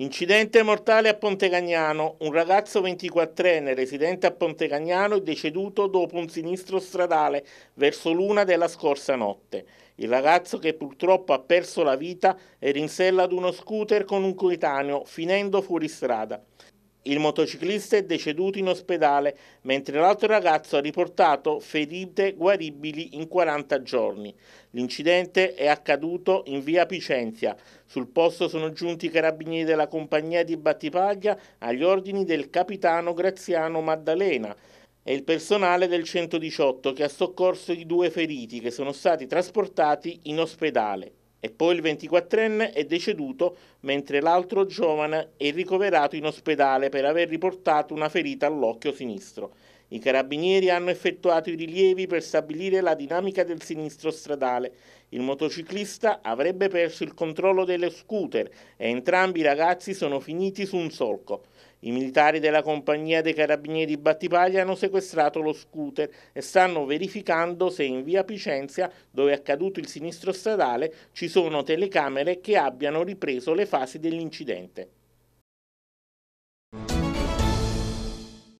Incidente mortale a Pontecagnano. Un ragazzo 24enne residente a Pontecagnano è deceduto dopo un sinistro stradale verso l'una della scorsa notte. Il ragazzo che purtroppo ha perso la vita era in sella ad uno scooter con un coetaneo, finendo fuori strada. Il motociclista è deceduto in ospedale, mentre l'altro ragazzo ha riportato ferite guaribili in 40 giorni. L'incidente è accaduto in via Picenzia. Sul posto sono giunti i carabinieri della compagnia di Battipaglia agli ordini del capitano Graziano Maddalena e il personale del 118 che ha soccorso i due feriti che sono stati trasportati in ospedale e poi il 24enne è deceduto mentre l'altro giovane è ricoverato in ospedale per aver riportato una ferita all'occhio sinistro. I carabinieri hanno effettuato i rilievi per stabilire la dinamica del sinistro stradale. Il motociclista avrebbe perso il controllo dello scooter e entrambi i ragazzi sono finiti su un solco. I militari della compagnia dei carabinieri di Battipaglia hanno sequestrato lo scooter e stanno verificando se in via Picenzia, dove è accaduto il sinistro stradale, ci sono telecamere che abbiano ripreso le fasi dell'incidente.